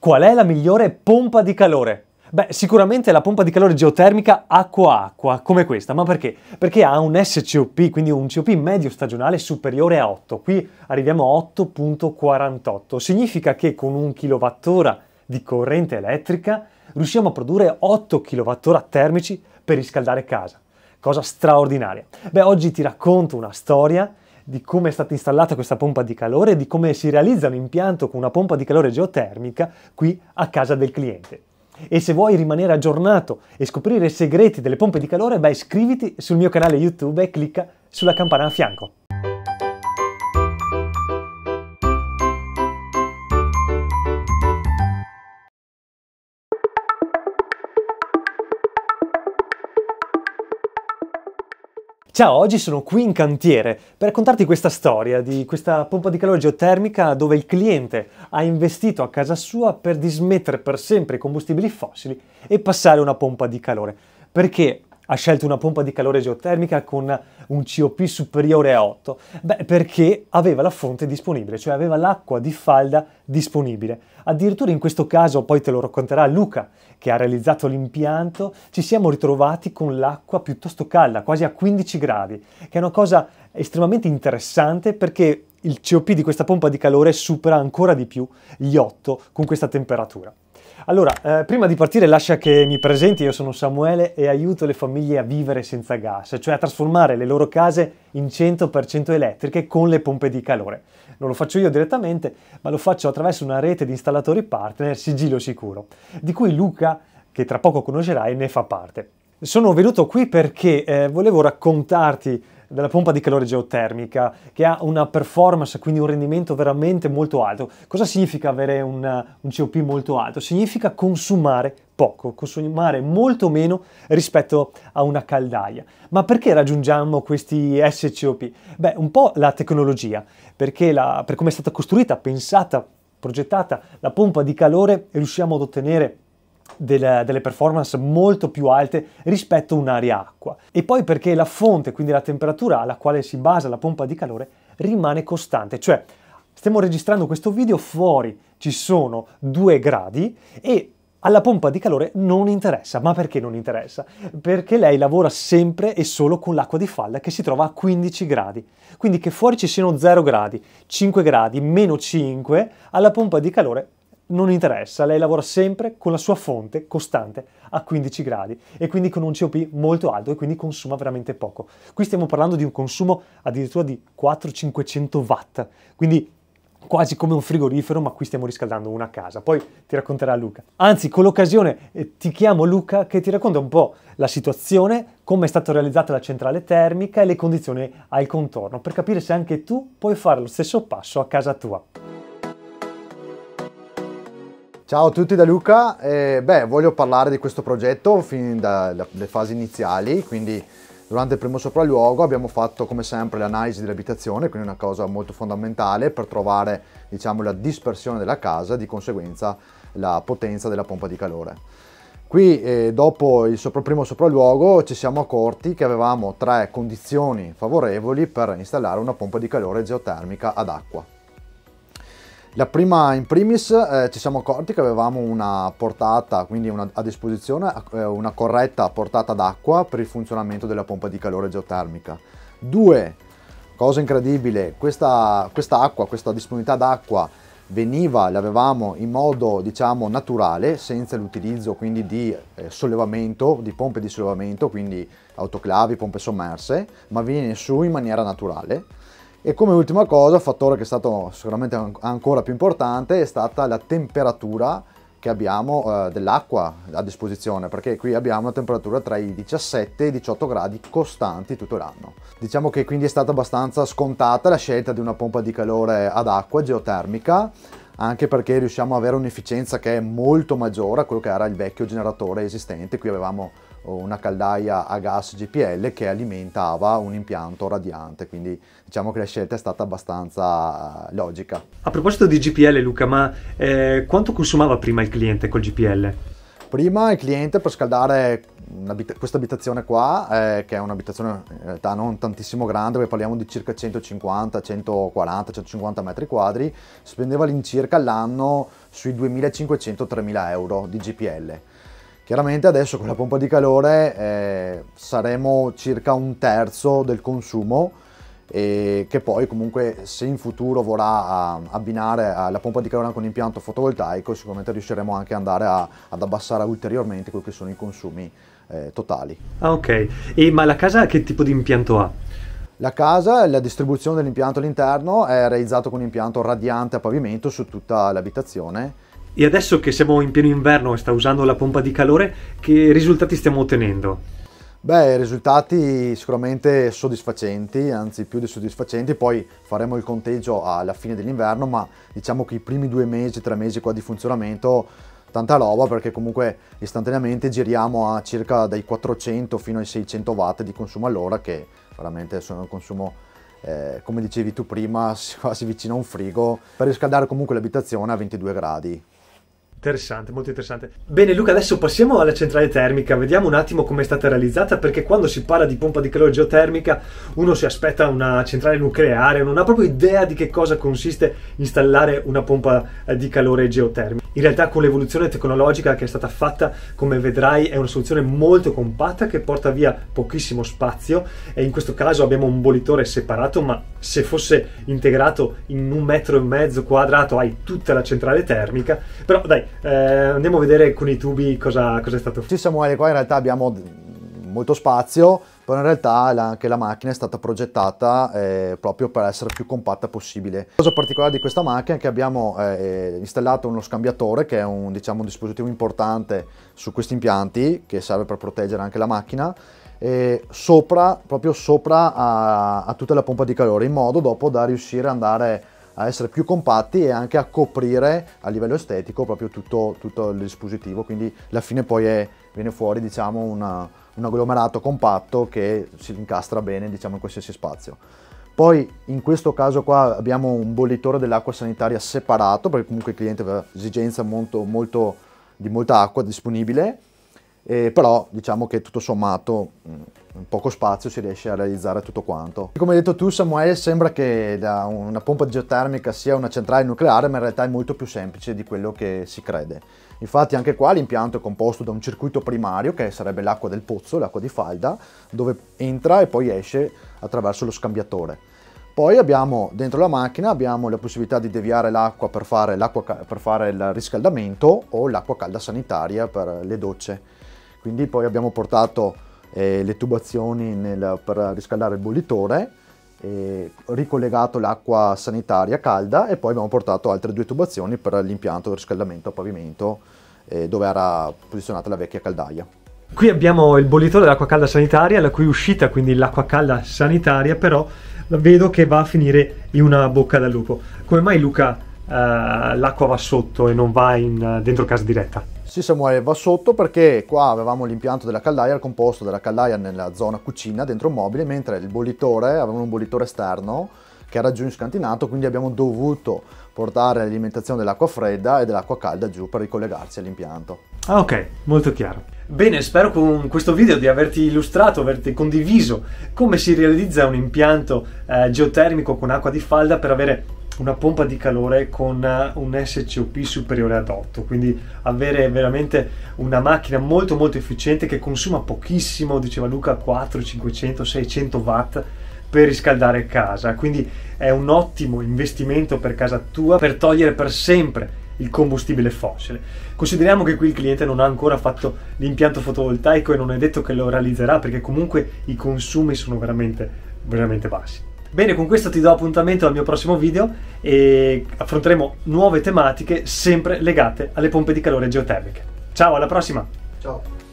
Qual è la migliore pompa di calore? Beh, sicuramente la pompa di calore geotermica acqua-acqua, come questa, ma perché? Perché ha un SCOP, quindi un COP medio stagionale superiore a 8. Qui arriviamo a 8.48. Significa che con un kilowattora di corrente elettrica riusciamo a produrre 8 kilowattora termici per riscaldare casa. Cosa straordinaria. Beh, oggi ti racconto una storia di come è stata installata questa pompa di calore e di come si realizza un impianto con una pompa di calore geotermica qui a casa del cliente. E se vuoi rimanere aggiornato e scoprire i segreti delle pompe di calore, beh iscriviti sul mio canale YouTube e clicca sulla campana a fianco. Ciao, oggi sono qui in cantiere per raccontarti questa storia di questa pompa di calore geotermica dove il cliente ha investito a casa sua per dismettere per sempre i combustibili fossili e passare una pompa di calore. Perché ha scelto una pompa di calore geotermica con un COP superiore a 8? Beh, perché aveva la fonte disponibile, cioè aveva l'acqua di falda disponibile. Addirittura in questo caso, poi te lo racconterà Luca, che ha realizzato l'impianto, ci siamo ritrovati con l'acqua piuttosto calda, quasi a 15 gradi, che è una cosa estremamente interessante perché il COP di questa pompa di calore supera ancora di più gli 8 con questa temperatura. Allora, eh, prima di partire lascia che mi presenti, io sono Samuele e aiuto le famiglie a vivere senza gas, cioè a trasformare le loro case in 100% elettriche con le pompe di calore. Non lo faccio io direttamente, ma lo faccio attraverso una rete di installatori partner Sigillo Sicuro, di cui Luca, che tra poco conoscerai, ne fa parte. Sono venuto qui perché eh, volevo raccontarti della pompa di calore geotermica che ha una performance, quindi un rendimento veramente molto alto. Cosa significa avere una, un uh, COP molto alto? Significa consumare poco, consumare molto meno rispetto a una caldaia. Ma perché raggiungiamo questi SCOP? Beh, un po' la tecnologia, perché la, per come è stata costruita, pensata, progettata la pompa di calore riusciamo ad ottenere delle, delle performance molto più alte rispetto a un'aria acqua. E poi perché la fonte, quindi la temperatura alla quale si basa la pompa di calore, rimane costante, cioè stiamo registrando questo video fuori ci sono 2 gradi e alla pompa di calore non interessa. Ma perché non interessa? Perché lei lavora sempre e solo con l'acqua di falda che si trova a 15 gradi. Quindi che fuori ci siano 0 gradi, 5 gradi, meno 5, alla pompa di calore non interessa, lei lavora sempre con la sua fonte costante a 15 gradi e quindi con un COP molto alto e quindi consuma veramente poco. Qui stiamo parlando di un consumo addirittura di 4 500 watt, quindi quasi come un frigorifero, ma qui stiamo riscaldando una casa. Poi ti racconterà Luca. Anzi, con l'occasione eh, ti chiamo Luca che ti racconta un po' la situazione, come è stata realizzata la centrale termica e le condizioni al contorno, per capire se anche tu puoi fare lo stesso passo a casa tua. Ciao a tutti da Luca, eh, beh, voglio parlare di questo progetto fin dalle fasi iniziali, quindi durante il primo sopralluogo abbiamo fatto come sempre l'analisi dell'abitazione, quindi una cosa molto fondamentale per trovare diciamo, la dispersione della casa e di conseguenza la potenza della pompa di calore. Qui eh, dopo il sopra primo sopralluogo ci siamo accorti che avevamo tre condizioni favorevoli per installare una pompa di calore geotermica ad acqua. La prima, in primis, eh, ci siamo accorti che avevamo una portata, quindi una, a disposizione eh, una corretta portata d'acqua per il funzionamento della pompa di calore geotermica. Due, cosa incredibile, questa, questa acqua, questa disponibilità d'acqua veniva, l'avevamo in modo diciamo naturale, senza l'utilizzo quindi di eh, sollevamento, di pompe di sollevamento, quindi autoclavi, pompe sommerse, ma viene su in maniera naturale e come ultima cosa, fattore che è stato sicuramente ancora più importante è stata la temperatura che abbiamo eh, dell'acqua a disposizione perché qui abbiamo una temperatura tra i 17 e i 18 gradi costanti tutto l'anno. Diciamo che quindi è stata abbastanza scontata la scelta di una pompa di calore ad acqua geotermica anche perché riusciamo ad avere un'efficienza che è molto maggiore a quello che era il vecchio generatore esistente, qui avevamo una caldaia a gas GPL che alimentava un impianto radiante, quindi diciamo che la scelta è stata abbastanza eh, logica. A proposito di GPL Luca, ma eh, quanto consumava prima il cliente col GPL? Prima il cliente per scaldare questa abitazione qua, eh, che è un'abitazione eh, in realtà non tantissimo grande, perché parliamo di circa 150, 140, 150 metri quadri, spendeva all'incirca l'anno sui 2500-3000 euro di GPL Chiaramente adesso con la pompa di calore eh, saremo circa un terzo del consumo e che poi comunque se in futuro vorrà ah, abbinare ah, la pompa di calore con l'impianto fotovoltaico sicuramente riusciremo anche ad andare a, ad abbassare ulteriormente quelli che sono i consumi eh, totali. Ah ok, e ma la casa che tipo di impianto ha? La casa, la distribuzione dell'impianto all'interno è realizzata con un impianto radiante a pavimento su tutta l'abitazione e adesso che siamo in pieno inverno e sta usando la pompa di calore, che risultati stiamo ottenendo? Beh, risultati sicuramente soddisfacenti, anzi più di soddisfacenti, poi faremo il conteggio alla fine dell'inverno, ma diciamo che i primi due mesi, tre mesi qua di funzionamento, tanta roba perché comunque istantaneamente giriamo a circa dai 400 fino ai 600 watt di consumo all'ora che veramente sono un consumo eh, come dicevi tu prima, quasi vicino a un frigo, per riscaldare comunque l'abitazione a 22 gradi. Interessante, molto interessante. Bene Luca, adesso passiamo alla centrale termica, vediamo un attimo come è stata realizzata, perché quando si parla di pompa di calore geotermica uno si aspetta una centrale nucleare, non ha proprio idea di che cosa consiste installare una pompa eh, di calore geotermica. In realtà con l'evoluzione tecnologica che è stata fatta, come vedrai, è una soluzione molto compatta che porta via pochissimo spazio e in questo caso abbiamo un bollitore separato, ma se fosse integrato in un metro e mezzo quadrato hai tutta la centrale termica. Però dai, eh, andiamo a vedere con i tubi cosa, cosa è stato fatto. Sì Samuele, qua in realtà abbiamo molto spazio, però in realtà la, anche la macchina è stata progettata eh, proprio per essere più compatta possibile. La cosa particolare di questa macchina è che abbiamo eh, installato uno scambiatore, che è un, diciamo, un dispositivo importante su questi impianti, che serve per proteggere anche la macchina, sopra, proprio sopra a, a, tutta la pompa di calore, in modo dopo da riuscire ad andare a essere più compatti e anche a coprire a livello estetico proprio tutto, tutto il dispositivo, quindi alla fine poi è, viene fuori diciamo una, un agglomerato compatto che si incastra bene diciamo, in qualsiasi spazio. Poi in questo caso qua abbiamo un bollitore dell'acqua sanitaria separato perché comunque il cliente aveva esigenza molto, molto, di molta acqua disponibile eh, però diciamo che tutto sommato in mm, poco spazio si riesce a realizzare tutto quanto. Come hai detto tu Samuele sembra che da una pompa geotermica sia una centrale nucleare ma in realtà è molto più semplice di quello che si crede. Infatti anche qua l'impianto è composto da un circuito primario che sarebbe l'acqua del pozzo, l'acqua di falda, dove entra e poi esce attraverso lo scambiatore. Poi abbiamo dentro la macchina abbiamo la possibilità di deviare l'acqua per, per fare il riscaldamento o l'acqua calda sanitaria per le docce. Quindi poi abbiamo portato eh, le tubazioni nel, per riscaldare il bollitore, ricollegato l'acqua sanitaria calda e poi abbiamo portato altre due tubazioni per l'impianto di riscaldamento a pavimento eh, dove era posizionata la vecchia caldaia. Qui abbiamo il bollitore dell'acqua calda sanitaria, la cui uscita, quindi l'acqua calda sanitaria, però vedo che va a finire in una bocca da lupo. Come mai Luca eh, l'acqua va sotto e non va in, eh, dentro casa diretta? Sì Samuele, va sotto perché qua avevamo l'impianto della caldaia, il composto della caldaia nella zona cucina, dentro un mobile, mentre il bollitore, avevamo un bollitore esterno che era giù in scantinato, quindi abbiamo dovuto portare l'alimentazione dell'acqua fredda e dell'acqua calda giù per ricollegarsi all'impianto. Ah ok, molto chiaro. Bene, spero con questo video di averti illustrato, averti condiviso come si realizza un impianto eh, geotermico con acqua di falda per avere una pompa di calore con eh, un SCOP superiore ad 8, quindi avere veramente una macchina molto molto efficiente che consuma pochissimo, diceva Luca, 4, 500, 600 watt per riscaldare casa, quindi è un ottimo investimento per casa tua per togliere per sempre il combustibile fossile. Consideriamo che qui il cliente non ha ancora fatto l'impianto fotovoltaico e non è detto che lo realizzerà perché comunque i consumi sono veramente, veramente bassi. Bene, con questo ti do appuntamento al mio prossimo video e affronteremo nuove tematiche sempre legate alle pompe di calore geotermiche. Ciao, alla prossima! Ciao!